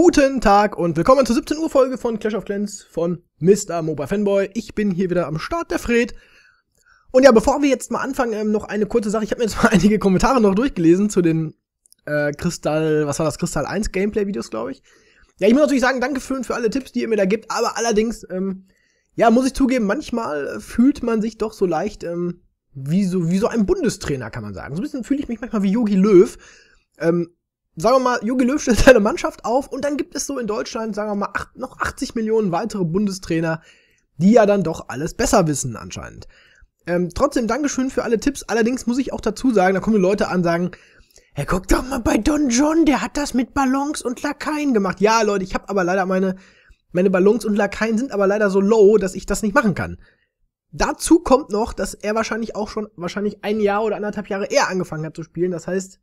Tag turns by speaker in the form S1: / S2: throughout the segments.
S1: Guten Tag und willkommen zur 17 Uhr Folge von Clash of Clans von Mr. MOBA Fanboy. Ich bin hier wieder am Start, der Fred. Und ja, bevor wir jetzt mal anfangen, ähm, noch eine kurze Sache. Ich habe mir jetzt mal einige Kommentare noch durchgelesen zu den äh, Kristall, was war das, Kristall 1 Gameplay Videos, glaube ich. Ja, ich muss natürlich sagen, danke für, für alle Tipps, die ihr mir da gibt, aber allerdings, ähm, ja, muss ich zugeben, manchmal fühlt man sich doch so leicht ähm, wie, so, wie so ein Bundestrainer, kann man sagen. So ein bisschen fühle ich mich manchmal wie Yogi Löw. Ähm, sagen wir mal, Jogi Löw stellt seine Mannschaft auf und dann gibt es so in Deutschland, sagen wir mal, acht, noch 80 Millionen weitere Bundestrainer, die ja dann doch alles besser wissen anscheinend. Ähm, trotzdem Dankeschön für alle Tipps. Allerdings muss ich auch dazu sagen, da kommen Leute an, sagen, hey, guck doch mal bei Don John, der hat das mit Ballons und Lakaien gemacht. Ja, Leute, ich habe aber leider meine, meine Ballons und Lakaien sind aber leider so low, dass ich das nicht machen kann. Dazu kommt noch, dass er wahrscheinlich auch schon wahrscheinlich ein Jahr oder anderthalb Jahre eher angefangen hat zu spielen. Das heißt,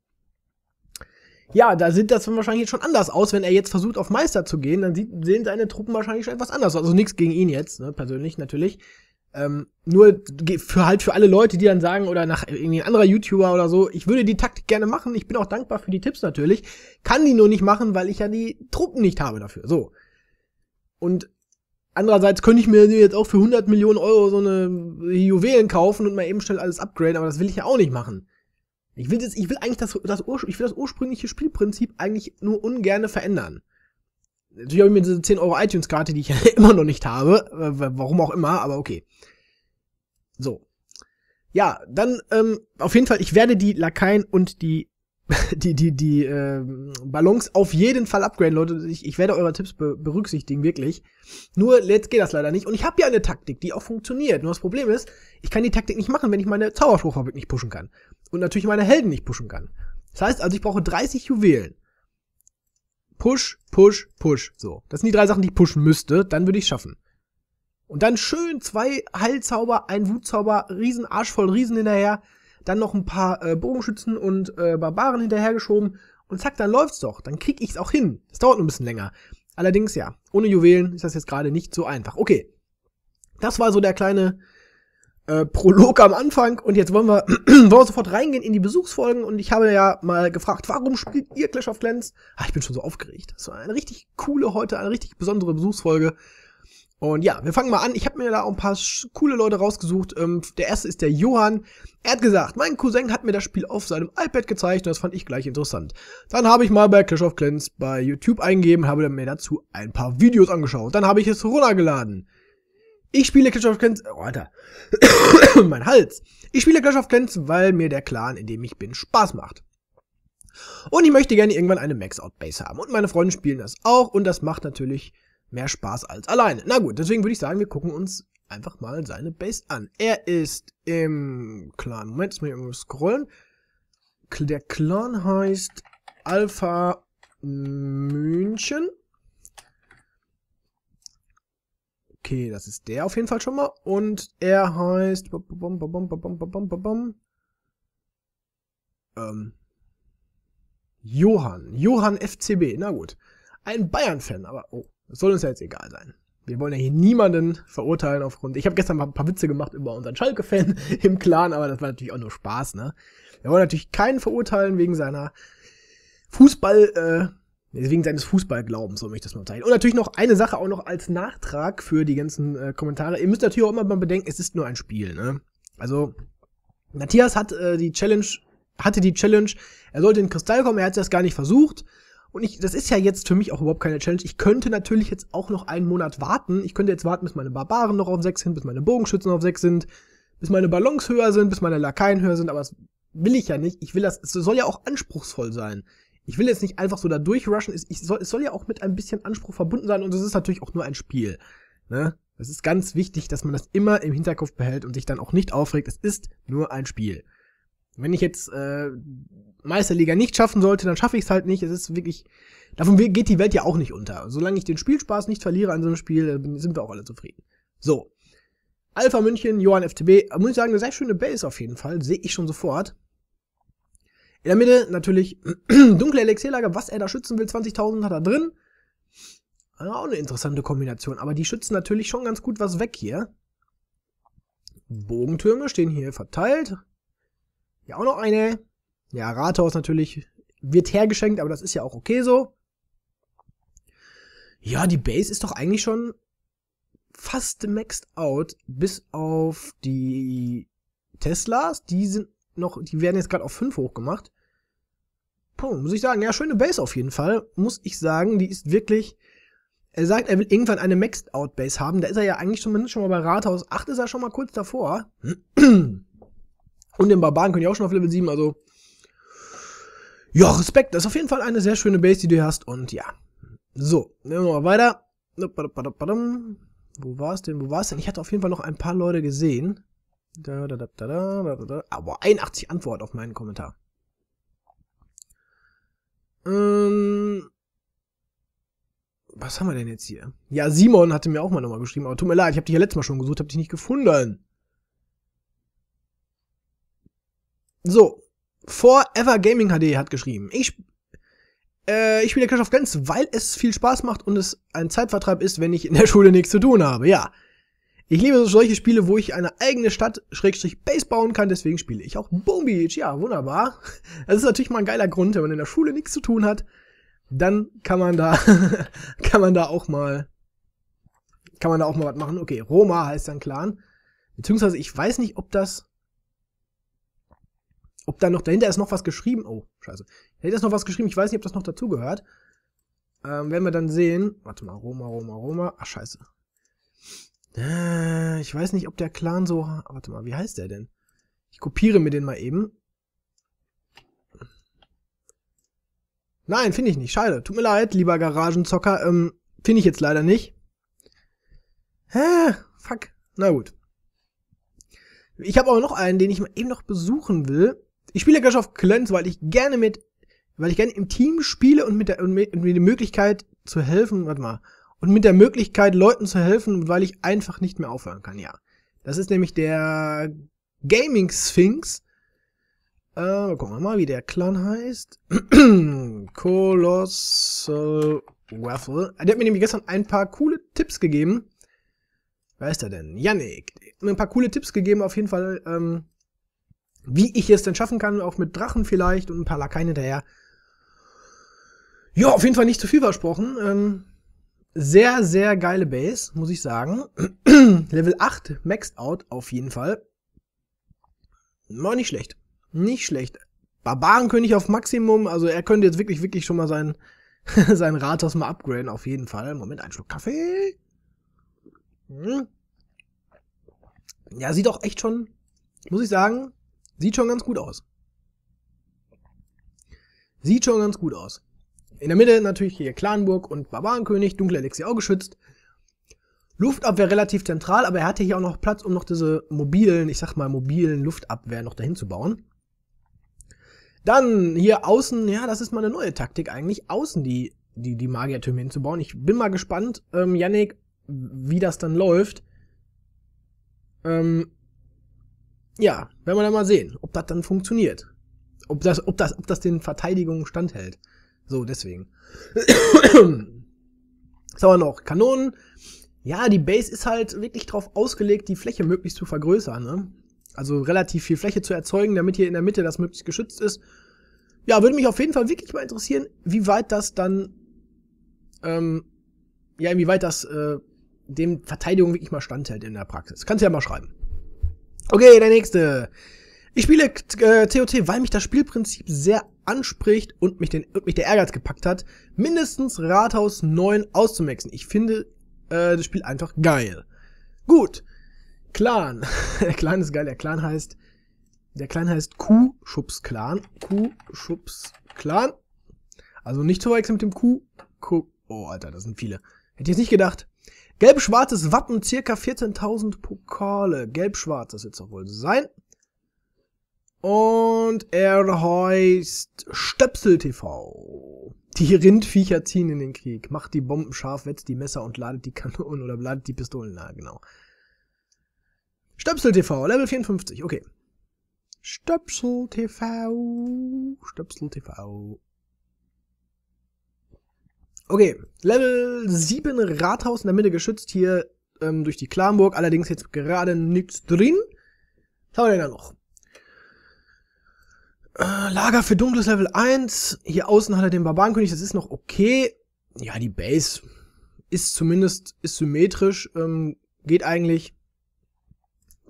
S1: ja, da sieht das wahrscheinlich schon anders aus. Wenn er jetzt versucht, auf Meister zu gehen, dann sieht, sehen seine Truppen wahrscheinlich schon etwas anders aus. Also nichts gegen ihn jetzt, ne, persönlich natürlich. Ähm, nur für halt für alle Leute, die dann sagen, oder nach irgendwie ein anderer YouTuber oder so, ich würde die Taktik gerne machen, ich bin auch dankbar für die Tipps natürlich, kann die nur nicht machen, weil ich ja die Truppen nicht habe dafür. So. Und andererseits könnte ich mir jetzt auch für 100 Millionen Euro so eine Juwelen kaufen und mal eben schnell alles upgraden, aber das will ich ja auch nicht machen. Ich will, jetzt, ich will eigentlich das, das, ich will das ursprüngliche Spielprinzip eigentlich nur ungerne verändern. Natürlich habe ich mir diese 10 Euro iTunes-Karte, die ich ja immer noch nicht habe. Äh, warum auch immer, aber okay. So. Ja, dann ähm, auf jeden Fall, ich werde die Lakaien und die die, die, die äh, Ballons auf jeden Fall upgraden, Leute. Ich, ich werde eure Tipps be berücksichtigen, wirklich. Nur jetzt geht das leider nicht. Und ich habe ja eine Taktik, die auch funktioniert. Nur das Problem ist, ich kann die Taktik nicht machen, wenn ich meine Zauberspruchfabrik nicht pushen kann. Und natürlich meine Helden nicht pushen kann. Das heißt also, ich brauche 30 Juwelen. Push, push, push. So. Das sind die drei Sachen, die ich pushen müsste. Dann würde ich schaffen. Und dann schön zwei Heilzauber, ein Wutzauber, Riesen, Arsch voll Riesen hinterher dann noch ein paar äh, Bogenschützen und äh, Barbaren hinterhergeschoben und zack, dann läuft's doch. Dann krieg ich's auch hin. Es dauert nur ein bisschen länger. Allerdings ja, ohne Juwelen ist das jetzt gerade nicht so einfach. Okay, das war so der kleine äh, Prolog am Anfang und jetzt wollen wir, wollen wir sofort reingehen in die Besuchsfolgen und ich habe ja mal gefragt, warum spielt ihr Clash of Clans? Ah, ich bin schon so aufgeregt. Das war eine richtig coole heute, eine richtig besondere Besuchsfolge. Und ja, wir fangen mal an. Ich habe mir da auch ein paar coole Leute rausgesucht. Ähm, der erste ist der Johann. Er hat gesagt, mein Cousin hat mir das Spiel auf seinem iPad gezeigt und das fand ich gleich interessant. Dann habe ich mal bei Clash of Clans bei YouTube eingegeben, habe mir dazu ein paar Videos angeschaut. Dann habe ich es runtergeladen. Ich spiele Clash of Clans. Oh, Alter. mein Hals. Ich spiele Clash of Clans, weil mir der Clan, in dem ich bin, Spaß macht. Und ich möchte gerne irgendwann eine Max-Out-Base haben. Und meine Freunde spielen das auch und das macht natürlich mehr Spaß als alleine. Na gut, deswegen würde ich sagen, wir gucken uns einfach mal seine Base an. Er ist im Clan. Moment, jetzt muss ich mal scrollen. Der Clan heißt Alpha München. Okay, das ist der auf jeden Fall schon mal. Und er heißt... Ähm, Johann. Johann FCB. Na gut. Ein Bayern-Fan, aber... Oh, das soll uns ja jetzt egal sein. Wir wollen ja hier niemanden verurteilen aufgrund. Ich habe gestern mal ein paar Witze gemacht über unseren Schalke-Fan im Clan, aber das war natürlich auch nur Spaß, ne? Wir wollen natürlich keinen verurteilen wegen seiner Fußball, äh, wegen seines Fußballglaubens, so möchte ich das mal bezeichnen. Und natürlich noch eine Sache auch noch als Nachtrag für die ganzen äh, Kommentare. Ihr müsst natürlich auch immer mal bedenken, es ist nur ein Spiel, ne? Also, Matthias hat äh, die Challenge, hatte die Challenge, er sollte in den Kristall kommen, er hat das gar nicht versucht. Und ich, das ist ja jetzt für mich auch überhaupt keine Challenge. Ich könnte natürlich jetzt auch noch einen Monat warten. Ich könnte jetzt warten, bis meine Barbaren noch auf 6 sind, bis meine Bogenschützen auf 6 sind, bis meine Ballons höher sind, bis meine Lakaien höher sind, aber das will ich ja nicht. Ich will das, es soll ja auch anspruchsvoll sein. Ich will jetzt nicht einfach so da durchrushen. Es, ich soll, es soll ja auch mit ein bisschen Anspruch verbunden sein und es ist natürlich auch nur ein Spiel. Ne? Das ist ganz wichtig, dass man das immer im Hinterkopf behält und sich dann auch nicht aufregt. Es ist nur ein Spiel. Wenn ich jetzt äh, Meisterliga nicht schaffen sollte, dann schaffe ich es halt nicht. Es ist wirklich, davon geht die Welt ja auch nicht unter. Solange ich den Spielspaß nicht verliere an so einem Spiel, äh, sind wir auch alle zufrieden. So. Alpha München, Johann FTB, muss ich sagen, eine sehr schöne Base auf jeden Fall, sehe ich schon sofort. In der Mitte natürlich dunkle Elixierlager, was er da schützen will, 20.000 hat er drin. auch eine interessante Kombination, aber die schützen natürlich schon ganz gut was weg hier. Bogentürme stehen hier verteilt. Ja, auch noch eine. Ja, Rathaus natürlich wird hergeschenkt, aber das ist ja auch okay so. Ja, die Base ist doch eigentlich schon fast maxed out, bis auf die Teslas. Die sind noch, die werden jetzt gerade auf 5 hochgemacht. Puh, muss ich sagen, ja, schöne Base auf jeden Fall. Muss ich sagen, die ist wirklich. Er sagt, er will irgendwann eine Maxed-Out-Base haben. Da ist er ja eigentlich zumindest schon mal bei Rathaus 8 ist er schon mal kurz davor. Und den Barbaren könnt ihr auch schon auf Level 7, also. Ja, Respekt. Das ist auf jeden Fall eine sehr schöne Base, die du hier hast. Und ja. So, nehmen wir mal weiter. Wo war es denn? Wo war es denn? Ich hatte auf jeden Fall noch ein paar Leute gesehen. Da, da, da, da, da, da, da. Aber 81 Antwort auf meinen Kommentar. Ähm, was haben wir denn jetzt hier? Ja, Simon hatte mir auch mal nochmal geschrieben, aber tut mir leid, ich habe dich ja letztes Mal schon gesucht, habe dich nicht gefunden. So, Forever Gaming HD hat geschrieben, ich, äh, ich spiele Clash of Clans, weil es viel Spaß macht und es ein Zeitvertreib ist, wenn ich in der Schule nichts zu tun habe. Ja, ich liebe solche Spiele, wo ich eine eigene Stadt, Schrägstrich, Base bauen kann, deswegen spiele ich auch Boom Beach. Ja, wunderbar. Das ist natürlich mal ein geiler Grund, wenn man in der Schule nichts zu tun hat, dann kann man da, kann man da auch mal, kann man da auch mal was machen. Okay, Roma heißt dann Clan. Beziehungsweise ich weiß nicht, ob das, ob da noch dahinter ist noch was geschrieben? Oh, scheiße. Dahinter ist noch was geschrieben. Ich weiß nicht, ob das noch dazugehört. Ähm, werden wir dann sehen. Warte mal, Roma, Roma, Roma. Ach, scheiße. Äh, ich weiß nicht, ob der Clan so... Warte mal, wie heißt der denn? Ich kopiere mir den mal eben. Nein, finde ich nicht. Schade. Tut mir leid, lieber Garagenzocker. Ähm, finde ich jetzt leider nicht. Hä? Fuck. Na gut. Ich habe aber noch einen, den ich mal eben noch besuchen will. Ich spiele Clash of Clans, weil ich gerne mit, weil ich gerne im Team spiele und mit der, und mit, der Möglichkeit zu helfen, warte mal, und mit der Möglichkeit, Leuten zu helfen, weil ich einfach nicht mehr aufhören kann, ja. Das ist nämlich der Gaming Sphinx. Äh, gucken wir mal, wie der Clan heißt. Colossal Waffle. Der hat mir nämlich gestern ein paar coole Tipps gegeben. Wer ist er denn? Yannick. Mir ein paar coole Tipps gegeben, auf jeden Fall, ähm, wie ich es denn schaffen kann, auch mit Drachen vielleicht und ein paar Lakaien hinterher. Ja, auf jeden Fall nicht zu viel versprochen. Ähm, sehr, sehr geile Base, muss ich sagen. Level 8, maxed out auf jeden Fall. War nicht schlecht. Nicht schlecht. Barbarenkönig auf Maximum, also er könnte jetzt wirklich, wirklich schon mal sein, sein Rathaus mal upgraden, auf jeden Fall. Moment, ein Schluck Kaffee. Hm. Ja, sieht auch echt schon, muss ich sagen, Sieht schon ganz gut aus. Sieht schon ganz gut aus. In der Mitte natürlich hier Clanburg und Barbarenkönig, dunkle Elixir auch geschützt. Luftabwehr relativ zentral, aber er hatte hier auch noch Platz, um noch diese mobilen, ich sag mal, mobilen Luftabwehr noch dahin zu bauen. Dann hier außen, ja, das ist mal eine neue Taktik eigentlich, außen die, die, die Magiertürme hinzubauen. Ich bin mal gespannt, ähm, Yannick, wie das dann läuft. Ähm, ja, werden wir dann mal sehen, ob das dann funktioniert. Ob das, ob das, ob das den Verteidigungen standhält. So, deswegen. Was haben wir noch? Kanonen. Ja, die Base ist halt wirklich darauf ausgelegt, die Fläche möglichst zu vergrößern. Ne? Also relativ viel Fläche zu erzeugen, damit hier in der Mitte das möglichst geschützt ist. Ja, würde mich auf jeden Fall wirklich mal interessieren, wie weit das dann, ähm, ja, inwieweit das äh, dem Verteidigung wirklich mal standhält in der Praxis. Kannst du ja mal schreiben. Okay, der nächste. Ich spiele äh, TOT, weil mich das Spielprinzip sehr anspricht und mich, den, und mich der Ehrgeiz gepackt hat, mindestens Rathaus 9 auszumaxen. Ich finde äh, das Spiel einfach geil. Gut. Clan. der Clan ist geil. Der Clan heißt. Der Clan heißt Q-Schubs-Clan. Q-Schubs-Clan. Also nicht zu wechseln mit dem Q. Q. Oh, Alter, das sind viele. Hätte ich jetzt nicht gedacht. Gelb-schwarzes Wappen, circa 14.000 Pokale. Gelb-schwarz, das jetzt auch wohl sein. Und er heißt Stöpsel TV. Die Rindviecher ziehen in den Krieg. Macht die Bomben scharf, wetzt die Messer und ladet die Kanonen oder ladet die Pistolen Na, genau. Stöpsel TV, Level 54, okay. Stöpsel TV, Stöpsel TV. Okay, Level 7 Rathaus in der Mitte geschützt hier ähm, durch die Klamburg. Allerdings jetzt gerade nichts drin. Was haben wir denn da noch? Äh, Lager für dunkles Level 1. Hier außen hat er den Barbarenkönig. Das ist noch okay. Ja, die Base ist zumindest ist symmetrisch. Ähm, geht eigentlich.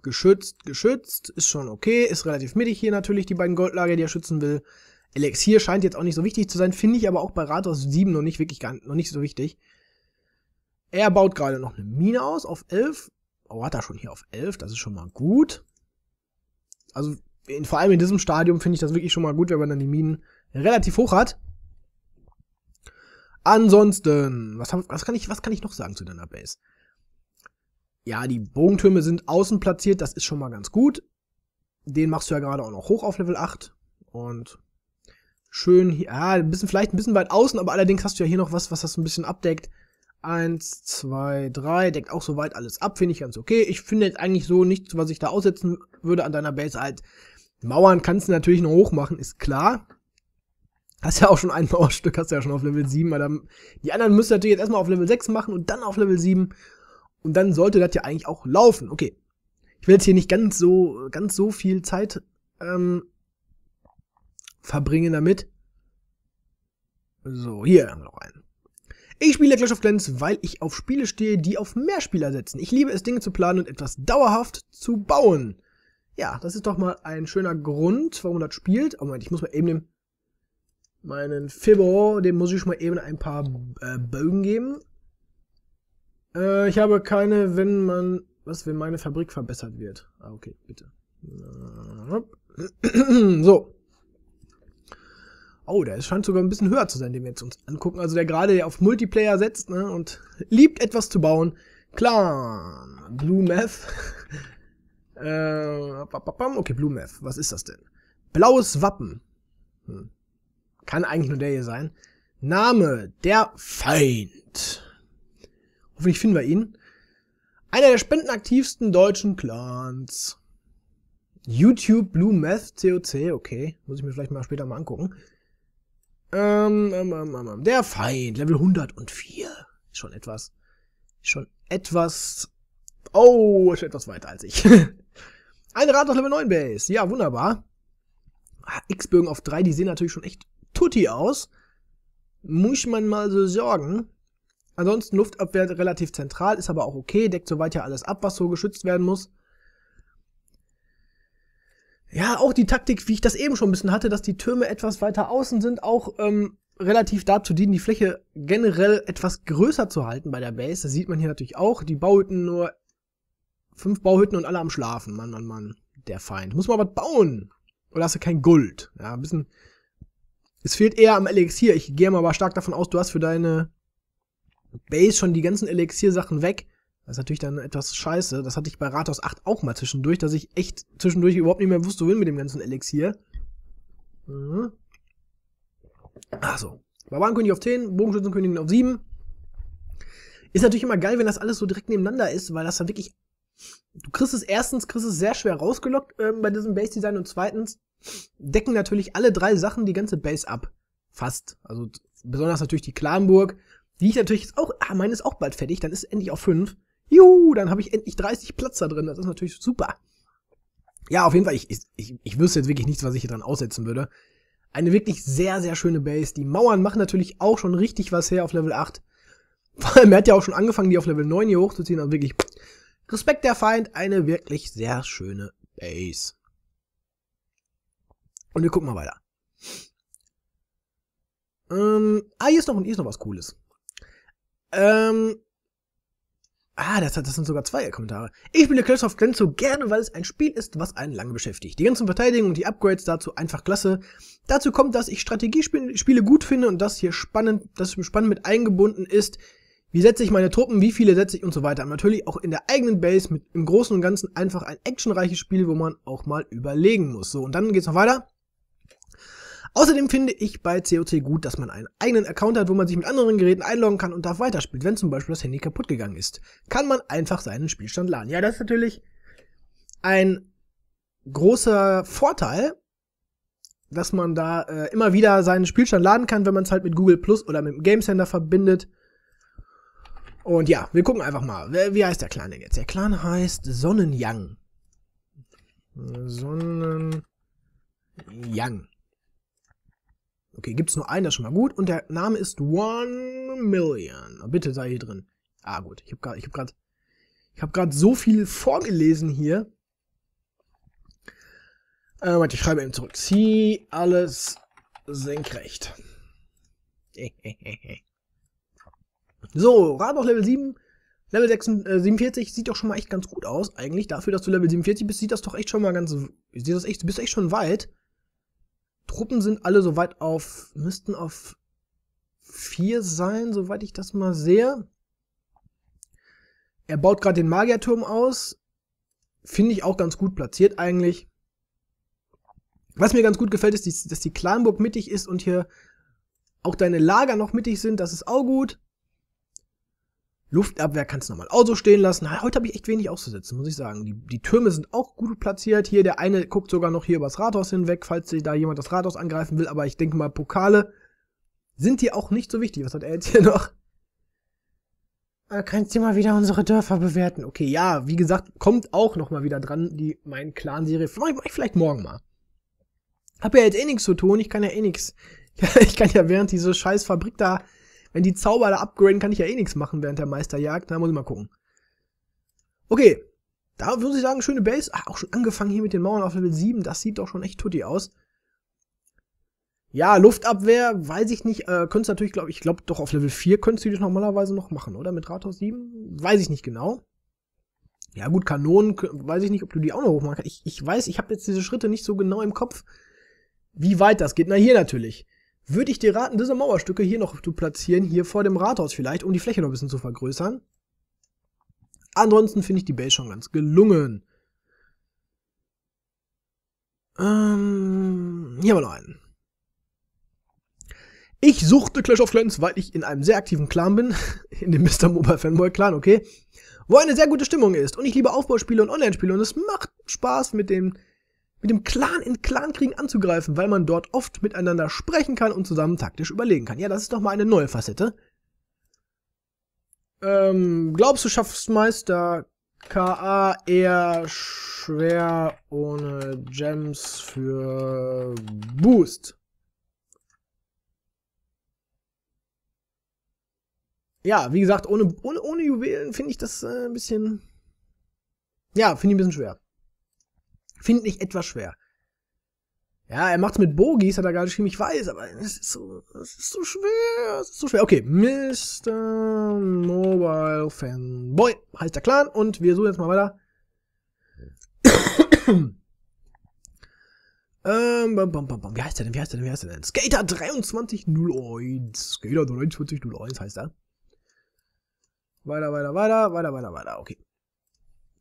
S1: Geschützt, geschützt. Ist schon okay. Ist relativ mittig hier natürlich, die beiden Goldlager, die er schützen will. Elixier scheint jetzt auch nicht so wichtig zu sein, finde ich aber auch bei Rathaus 7 noch nicht wirklich gar, noch nicht so wichtig. Er baut gerade noch eine Mine aus auf 11. Oh, hat er schon hier auf 11, das ist schon mal gut. Also in, vor allem in diesem Stadium finde ich das wirklich schon mal gut, wenn man dann die Minen relativ hoch hat. Ansonsten, was, haben, was, kann ich, was kann ich noch sagen zu deiner Base? Ja, die Bogentürme sind außen platziert, das ist schon mal ganz gut. Den machst du ja gerade auch noch hoch auf Level 8. Und schön, hier, ja, ah, ein bisschen, vielleicht ein bisschen weit außen, aber allerdings hast du ja hier noch was, was das ein bisschen abdeckt. Eins, zwei, drei, deckt auch soweit alles ab, finde ich ganz okay. Ich finde jetzt eigentlich so nichts, was ich da aussetzen würde an deiner Base halt. Mauern kannst du natürlich noch hoch machen, ist klar. Hast ja auch schon ein Mauerstück, hast du ja schon auf Level 7, aber dann, die anderen müsst ihr natürlich jetzt erstmal auf Level 6 machen und dann auf Level 7. Und dann sollte das ja eigentlich auch laufen. Okay. Ich will jetzt hier nicht ganz so, ganz so viel Zeit ähm, verbringen damit. So, hier haben wir noch einen. Ich spiele Clash of Clans, weil ich auf Spiele stehe, die auf Mehrspieler setzen. Ich liebe es, Dinge zu planen und etwas dauerhaft zu bauen. Ja, das ist doch mal ein schöner Grund, warum man das spielt. Oh Moment, ich muss mal eben dem, meinen Fibor, dem muss ich schon mal eben ein paar äh, Bögen geben. Äh, ich habe keine, wenn man, was, wenn meine Fabrik verbessert wird. Ah, okay, bitte. So. Oh, der scheint sogar ein bisschen höher zu sein, den wir jetzt uns angucken. Also der gerade, auf Multiplayer setzt ne, und liebt etwas zu bauen. Clan. Blue Meth. äh, okay, Blue Meth, was ist das denn? Blaues Wappen. Hm. Kann eigentlich nur der hier sein. Name, der Feind. Hoffentlich finden wir ihn. Einer der spendenaktivsten deutschen Clans. YouTube Blue Meth COC, okay. Muss ich mir vielleicht mal später mal angucken. Ähm ähm, ähm, ähm, ähm, der Feind, Level 104. Schon etwas. Schon etwas. Oh, schon etwas weiter als ich. Ein Rad nach Level 9 Base. Ja, wunderbar. Ah, X-Bögen auf 3, die sehen natürlich schon echt tutti aus. Muss man mal so sorgen. Ansonsten Luftabwehr relativ zentral, ist aber auch okay, deckt soweit ja alles ab, was so geschützt werden muss ja, auch die Taktik, wie ich das eben schon ein bisschen hatte, dass die Türme etwas weiter außen sind, auch ähm, relativ dazu dienen, die Fläche generell etwas größer zu halten bei der Base. Das sieht man hier natürlich auch. Die Bauhütten nur fünf Bauhütten und alle am Schlafen. Mann, Mann, Mann. Der Feind. Muss man was bauen. Oder hast du kein Guld? Ja, ein bisschen. Es fehlt eher am Elixier. Ich gehe mal aber stark davon aus, du hast für deine Base schon die ganzen Elixier-Sachen weg. Das ist natürlich dann etwas scheiße. Das hatte ich bei Rathaus 8 auch mal zwischendurch, dass ich echt zwischendurch überhaupt nicht mehr wusste, wohin mit dem ganzen Elixier. Mhm. Achso. Barbarenkönig auf 10, Bogenschützenkönigin auf 7. Ist natürlich immer geil, wenn das alles so direkt nebeneinander ist, weil das dann wirklich. Du kriegst es erstens, kriegst es sehr schwer rausgelockt äh, bei diesem Base-Design und zweitens decken natürlich alle drei Sachen die ganze Base ab. Fast. Also besonders natürlich die Klanburg. Die ich natürlich jetzt auch. Ah, meine ist auch bald fertig, dann ist endlich auf 5. Juhu, dann habe ich endlich 30 Platz da drin. Das ist natürlich super. Ja, auf jeden Fall, ich, ich, ich wüsste jetzt wirklich nichts, was ich hier dran aussetzen würde. Eine wirklich sehr, sehr schöne Base. Die Mauern machen natürlich auch schon richtig was her auf Level 8. Vor allem, er hat ja auch schon angefangen, die auf Level 9 hier hochzuziehen. Also wirklich, Respekt der Feind, eine wirklich sehr schöne Base. Und wir gucken mal weiter. Ähm, ah, hier ist noch, hier ist noch was Cooles. Ähm, Ah, das, das sind sogar zwei Kommentare. Ich spiele Clash of Clans so gerne, weil es ein Spiel ist, was einen lange beschäftigt. Die ganzen Verteidigungen und die Upgrades dazu einfach klasse. Dazu kommt, dass ich Strategiespiele gut finde und das hier spannend, das spannend mit eingebunden ist. Wie setze ich meine Truppen, wie viele setze ich und so weiter. Und natürlich auch in der eigenen Base mit im Großen und Ganzen einfach ein actionreiches Spiel, wo man auch mal überlegen muss. So, und dann geht's noch weiter. Außerdem finde ich bei COC gut, dass man einen eigenen Account hat, wo man sich mit anderen Geräten einloggen kann und darf weiterspielt. Wenn zum Beispiel das Handy kaputt gegangen ist, kann man einfach seinen Spielstand laden. Ja, das ist natürlich ein großer Vorteil, dass man da äh, immer wieder seinen Spielstand laden kann, wenn man es halt mit Google Plus oder mit dem Game Center verbindet. Und ja, wir gucken einfach mal. Wie heißt der Clan denn jetzt? Der Clan heißt Sonnenjang. Sonnenjang. Okay, gibt es nur einen, das ist schon mal gut. Und der Name ist One Million. Oh, bitte sei hier drin. Ah, gut. Ich habe gerade ich hab hab so viel vorgelesen hier. Äh, warte, ich schreibe eben zurück. Zieh alles senkrecht. so, Radloch Level 7. Level 47 äh, sieht doch schon mal echt ganz gut aus, eigentlich. Dafür, dass du Level 47 bist, sieht das doch echt schon mal ganz. Sieht das echt, bist echt schon weit. Truppen sind alle soweit auf, müssten auf vier sein, soweit ich das mal sehe. Er baut gerade den Magierturm aus. Finde ich auch ganz gut platziert eigentlich. Was mir ganz gut gefällt, ist, dass die Kleinburg mittig ist und hier auch deine Lager noch mittig sind. Das ist auch gut. Luftabwehr kannst du nochmal auch so stehen lassen. Heute habe ich echt wenig auszusetzen, muss ich sagen. Die, die, Türme sind auch gut platziert. Hier, der eine guckt sogar noch hier übers Rathaus hinweg, falls sich da jemand das Rathaus angreifen will. Aber ich denke mal, Pokale sind dir auch nicht so wichtig. Was hat er jetzt hier noch? Ah, kannst du mal wieder unsere Dörfer bewerten. Okay, ja, wie gesagt, kommt auch nochmal wieder dran, die mein Clan-Serie. Mach, mach ich vielleicht morgen mal. Hab ja jetzt eh nichts zu tun, ich kann ja eh nichts. Ich kann ja während diese scheiß Fabrik da wenn die Zauber da upgraden, kann ich ja eh nichts machen während der Meisterjagd. Da muss ich mal gucken. Okay. Da würde ich sagen, schöne Base. Ach, auch schon angefangen hier mit den Mauern auf Level 7. Das sieht doch schon echt tutti aus. Ja, Luftabwehr, weiß ich nicht. Äh, könntest natürlich, glaube ich, glaube doch auf Level 4 könntest du das normalerweise noch machen, oder? Mit Rathaus 7? Weiß ich nicht genau. Ja gut, Kanonen, weiß ich nicht, ob du die auch noch hochmachen kannst. Ich, ich weiß, ich habe jetzt diese Schritte nicht so genau im Kopf, wie weit das geht. Na, hier natürlich würde ich dir raten, diese Mauerstücke hier noch zu platzieren, hier vor dem Rathaus vielleicht, um die Fläche noch ein bisschen zu vergrößern. Ansonsten finde ich die Base schon ganz gelungen. Ähm, hier haben wir noch einen. Ich suchte Clash of Clans, weil ich in einem sehr aktiven Clan bin, in dem Mr. Mobile Fanboy Clan, okay, wo eine sehr gute Stimmung ist und ich liebe Aufbauspiele und Online-Spiele und es macht Spaß mit dem mit dem Clan in Clankriegen anzugreifen, weil man dort oft miteinander sprechen kann und zusammen taktisch überlegen kann. Ja, das ist doch mal eine neue Facette. Ähm, glaubst du, schaffst Meister KA eher schwer ohne Gems für Boost? Ja, wie gesagt, ohne, ohne, ohne Juwelen finde ich das äh, ein bisschen. Ja, finde ich ein bisschen schwer. Finde ich etwas schwer. Ja, er macht's mit Bogies, hat er gerade geschrieben, ich weiß, aber es ist so, es ist so schwer, es ist so schwer. Okay, Mr. Mobile Fanboy heißt der Clan und wir suchen jetzt mal weiter. ähm, bam, bam, bam, Wie heißt der denn, wie heißt der denn, wie heißt der denn? Skater 2301, Skater 2301 heißt er. Weiter, weiter, weiter, weiter, weiter, weiter, okay.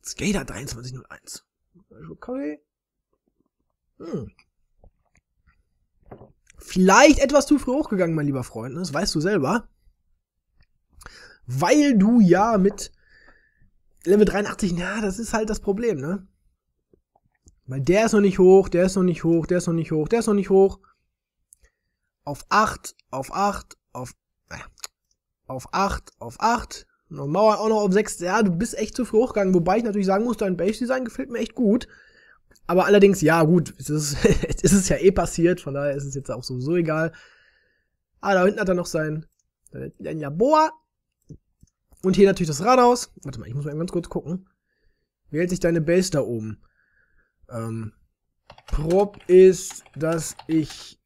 S1: Skater 2301. Kaffee? Hm. Vielleicht etwas zu früh hochgegangen, mein lieber Freund, ne? das weißt du selber. Weil du ja mit Level 83, na, das ist halt das Problem, ne? Weil der ist noch nicht hoch, der ist noch nicht hoch, der ist noch nicht hoch, der ist noch nicht hoch. Auf 8, auf 8, auf, äh, auf 8, auf 8, und Mauer auch noch auf 6. Ja, du bist echt zu früh hochgegangen. Wobei ich natürlich sagen muss, dein Base-Design gefällt mir echt gut. Aber allerdings, ja, gut, es ist, es ist ja eh passiert. Von daher ist es jetzt auch sowieso egal. Ah, da hinten hat er noch sein, sein Labor. Und hier natürlich das Rathaus. Warte mal, ich muss mal ganz kurz gucken. Wie hält sich deine Base da oben? Ähm, Prop ist, dass ich,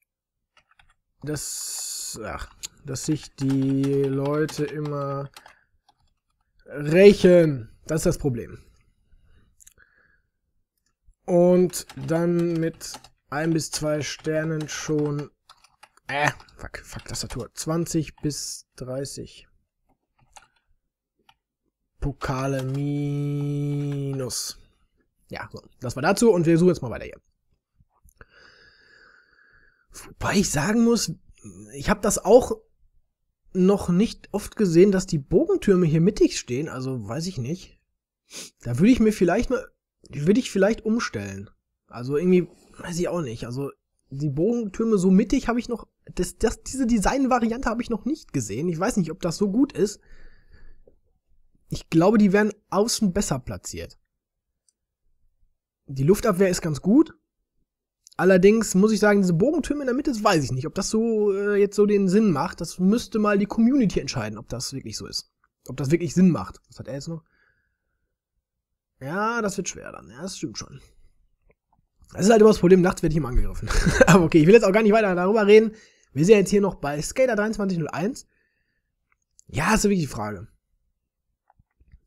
S1: dass, ach, dass sich die Leute immer Rächen. Das ist das Problem. Und dann mit ein bis zwei Sternen schon... Äh, fuck, fuck, Tastatur. 20 bis 30. Pokale minus. Ja, so. Das war dazu und wir suchen jetzt mal weiter hier. Wobei ich sagen muss, ich habe das auch noch nicht oft gesehen, dass die Bogentürme hier mittig stehen, also weiß ich nicht. Da würde ich mir vielleicht mal, würde ich vielleicht umstellen. Also irgendwie, weiß ich auch nicht. Also die Bogentürme so mittig habe ich noch, das, das, diese Designvariante habe ich noch nicht gesehen. Ich weiß nicht, ob das so gut ist. Ich glaube, die werden außen besser platziert. Die Luftabwehr ist ganz gut. Allerdings muss ich sagen, diese Bogentürme in der Mitte, das weiß ich nicht, ob das so äh, jetzt so den Sinn macht. Das müsste mal die Community entscheiden, ob das wirklich so ist. Ob das wirklich Sinn macht. Was hat er jetzt noch? Ja, das wird schwer dann. Ja, das stimmt schon. Das ist halt immer das Problem, nachts werde ich ihm angegriffen. Aber okay, ich will jetzt auch gar nicht weiter darüber reden. Wir sind ja jetzt hier noch bei Skater 2301. Ja, ist ja wirklich die Frage.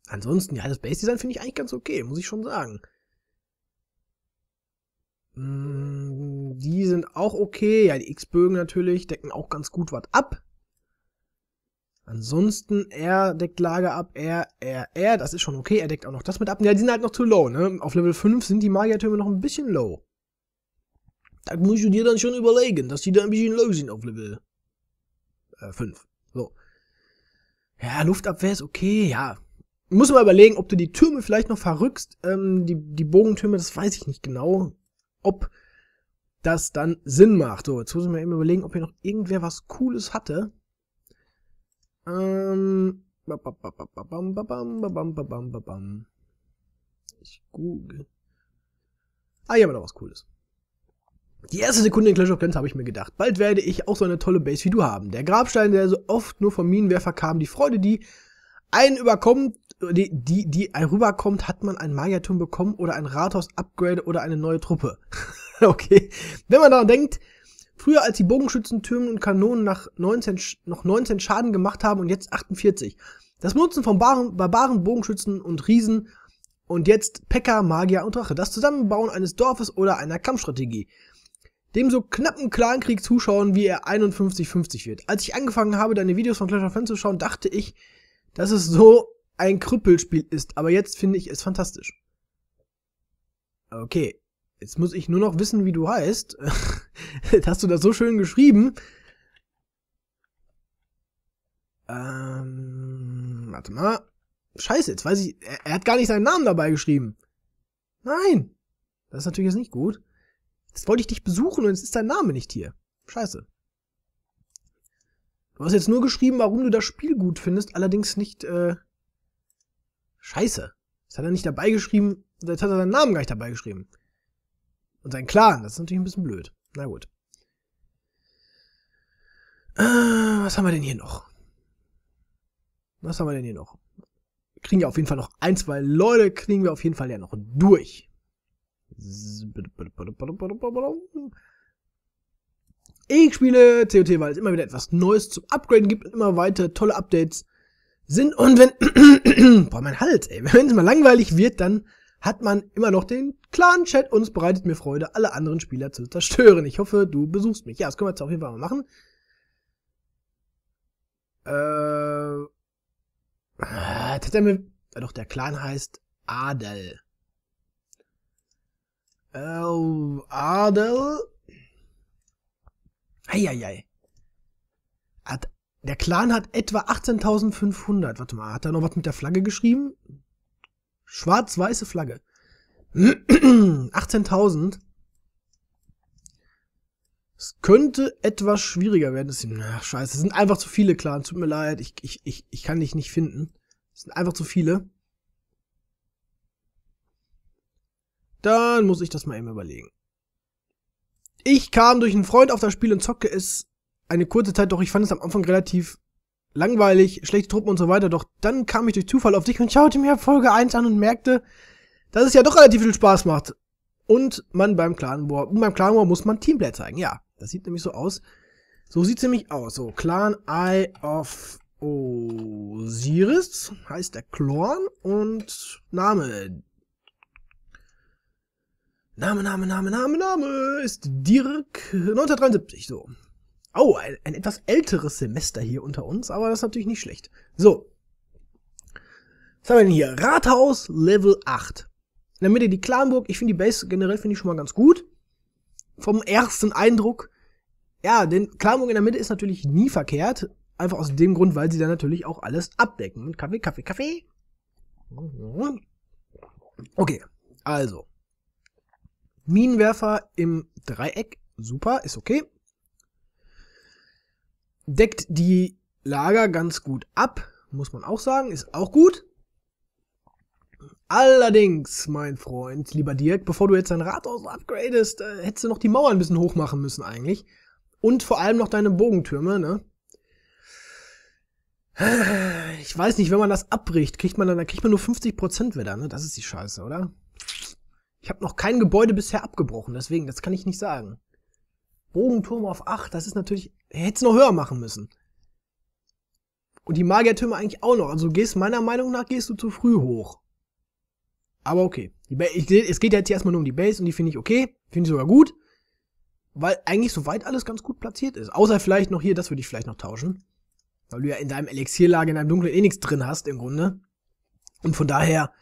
S1: Ansonsten, ja, das Base-Design finde ich eigentlich ganz okay, muss ich schon sagen. Mm, die sind auch okay. Ja, die X-Bögen natürlich decken auch ganz gut was ab. Ansonsten, er deckt Lager ab, er, er, er, das ist schon okay, er deckt auch noch das mit ab. Ja, die sind halt noch zu low, ne? Auf Level 5 sind die Magiertürme noch ein bisschen low. Da musst du dir dann schon überlegen, dass die da ein bisschen low sind auf Level äh, 5. So. Ja, Luftabwehr ist okay, ja. Muss mal überlegen, ob du die Türme vielleicht noch verrückst. Ähm, die, die Bogentürme, das weiß ich nicht genau ob das dann Sinn macht. So, jetzt muss ich mir eben überlegen, ob hier noch irgendwer was Cooles hatte. Ähm, ich google. Ah, hier haben wir noch was Cooles. Die erste Sekunde in Clash of Clans habe ich mir gedacht, bald werde ich auch so eine tolle Base wie du haben. Der Grabstein, der so oft nur vom Minenwerfer kam, die Freude, die einen überkommt, die, die, die rüberkommt, hat man ein Magierturm bekommen oder ein Rathaus-Upgrade oder eine neue Truppe. okay. Wenn man daran denkt, früher als die Bogenschützentürme und Kanonen nach 19, noch 19 Schaden gemacht haben und jetzt 48. Das Nutzen von Baren, Barbaren, Bogenschützen und Riesen und jetzt Päcker, Magier und Drache. Das Zusammenbauen eines Dorfes oder einer Kampfstrategie. Dem so knappen Clankrieg zuschauen, wie er 51-50 wird. Als ich angefangen habe, deine Videos von Clash of Fans zu schauen, dachte ich, dass es so ein Krüppelspiel ist, aber jetzt finde ich es fantastisch. Okay, jetzt muss ich nur noch wissen, wie du heißt. hast du das so schön geschrieben? Ähm, warte mal. Scheiße, jetzt weiß ich, er, er, hat gar nicht seinen Namen dabei geschrieben. Nein, das ist natürlich jetzt nicht gut. Jetzt wollte ich dich besuchen und jetzt ist dein Name nicht hier. Scheiße. Du hast jetzt nur geschrieben, warum du das Spiel gut findest, allerdings nicht, äh, Scheiße. Das hat er nicht dabei geschrieben. Jetzt hat er seinen Namen gar nicht dabei geschrieben. Und seinen Clan. Das ist natürlich ein bisschen blöd. Na gut. Äh, was haben wir denn hier noch? Was haben wir denn hier noch? Kriegen wir auf jeden Fall noch ein, zwei Leute, kriegen wir auf jeden Fall ja noch durch. Ich spiele COT, weil es immer wieder etwas Neues zum Upgraden gibt und immer weiter tolle Updates sind. Und wenn, boah, mein Hals, ey, wenn es mal langweilig wird, dann hat man immer noch den klaren Chat und es bereitet mir Freude, alle anderen Spieler zu zerstören. Ich hoffe, du besuchst mich. Ja, das können wir jetzt auf jeden Fall mal machen. Äh, jetzt hat er mir, ja doch, der Clan heißt Adel. Äh, Adel. Eieiei. Ad der Clan hat etwa 18.500. Warte mal, hat er noch was mit der Flagge geschrieben? Schwarz-weiße Flagge. 18.000. Es könnte etwas schwieriger werden. ist, na, scheiße, es sind einfach zu viele Clans. Tut mir leid, ich, ich, ich, ich kann dich nicht finden. Es sind einfach zu viele. Dann muss ich das mal eben überlegen. Ich kam durch einen Freund auf das Spiel und zocke es eine kurze Zeit, doch ich fand es am Anfang relativ langweilig, schlechte Truppen und so weiter, doch dann kam ich durch Zufall auf dich und schaute mir Folge 1 an und merkte, dass es ja doch relativ viel Spaß macht. Und man beim Clan War, und beim Clan War muss man Teamplay zeigen, ja. Das sieht nämlich so aus. So sieht's nämlich aus. So, Clan Eye of Osiris heißt der Clan und Name. Name, Name, Name, Name, Name ist Dirk 1973, so. Oh, ein, ein etwas älteres Semester hier unter uns, aber das ist natürlich nicht schlecht. So. Was haben wir denn hier? Rathaus Level 8. In der Mitte die Klanburg. Ich finde die Base generell finde ich schon mal ganz gut. Vom ersten Eindruck. Ja, denn Klanburg in der Mitte ist natürlich nie verkehrt. Einfach aus dem Grund, weil sie dann natürlich auch alles abdecken. Kaffee, Kaffee, Kaffee. Okay, also. Minenwerfer im Dreieck. Super, ist okay. Deckt die Lager ganz gut ab, muss man auch sagen, ist auch gut. Allerdings, mein Freund, lieber Dirk, bevor du jetzt dein Rathaus upgradest, äh, hättest du noch die Mauer ein bisschen hoch machen müssen eigentlich. Und vor allem noch deine Bogentürme, ne? Ich weiß nicht, wenn man das abbricht, kriegt man dann, dann kriegt man nur 50% wieder, ne? Das ist die Scheiße, oder? Ich habe noch kein Gebäude bisher abgebrochen, deswegen, das kann ich nicht sagen. Bogenturm auf 8, das ist natürlich hätte es noch höher machen müssen. Und die Magiertürme eigentlich auch noch. Also du gehst meiner Meinung nach gehst du zu früh hoch. Aber okay. Ich, es geht ja jetzt erstmal nur um die Base und die finde ich okay. Finde ich sogar gut. Weil eigentlich soweit alles ganz gut platziert ist. Außer vielleicht noch hier, das würde ich vielleicht noch tauschen. Weil du ja in deinem Elixierlager, in deinem Dunklen eh nichts drin hast im Grunde. Und von daher,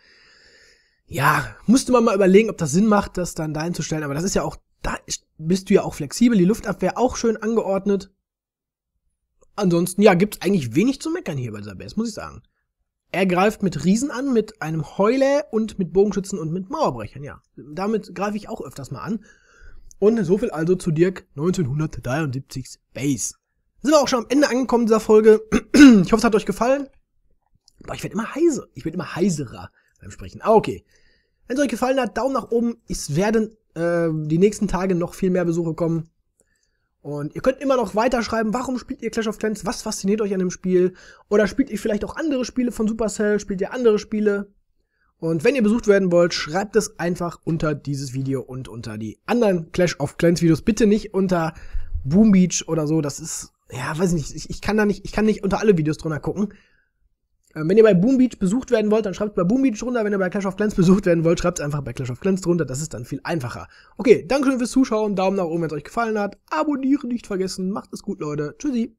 S1: ja, musste man mal überlegen, ob das Sinn macht, das dann dahin zu stellen. Aber das ist ja auch, da bist du ja auch flexibel. Die Luftabwehr auch schön angeordnet ansonsten, ja, gibt es eigentlich wenig zu meckern hier bei Sabes, muss ich sagen. Er greift mit Riesen an, mit einem Heule und mit Bogenschützen und mit Mauerbrechern, ja. Damit greife ich auch öfters mal an. Und so viel also zu Dirk 1973's Base. Sind wir auch schon am Ende angekommen dieser Folge. Ich hoffe, es hat euch gefallen. Boah, ich werde immer heiser. Ich werde immer heiserer beim Sprechen. Ah, okay. Wenn es euch gefallen hat, Daumen nach oben. Es werden äh, die nächsten Tage noch viel mehr Besuche kommen. Und ihr könnt immer noch weiterschreiben, warum spielt ihr Clash of Clans, was fasziniert euch an dem Spiel? Oder spielt ihr vielleicht auch andere Spiele von Supercell, spielt ihr andere Spiele? Und wenn ihr besucht werden wollt, schreibt es einfach unter dieses Video und unter die anderen Clash of Clans Videos. Bitte nicht unter Boom Beach oder so, das ist, ja, weiß nicht, ich, ich kann da nicht, ich kann nicht unter alle Videos drunter gucken. Äh, wenn ihr bei Boom Beach besucht werden wollt, dann schreibt bei Boom Beach runter. Wenn ihr bei Clash of Clans besucht werden wollt, schreibt einfach bei Clash of Clans drunter. Das ist dann viel einfacher. Okay, danke fürs Zuschauen. Daumen nach oben, wenn es euch gefallen hat. Abonnieren nicht vergessen. Macht es gut, Leute. Tschüssi.